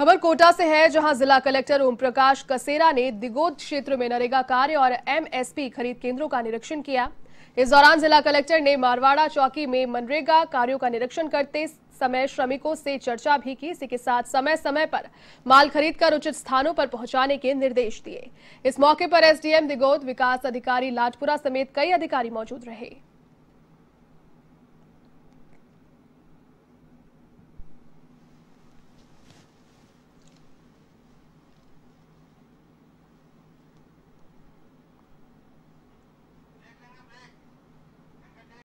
खबर कोटा से है जहां जिला कलेक्टर ओम प्रकाश कसेरा ने दिगोद क्षेत्र में नरेगा कार्य और एमएसपी खरीद केंद्रों का निरीक्षण किया इस दौरान जिला कलेक्टर ने मारवाड़ा चौकी में मनरेगा कार्यों का निरीक्षण करते समय श्रमिकों से चर्चा भी की इसी के साथ समय समय पर माल खरीद कर उचित स्थानों पर पहुंचाने के निर्देश दिए इस मौके पर एसडीएम दिगोद विकास अधिकारी लाजपुरा समेत कई अधिकारी मौजूद रहे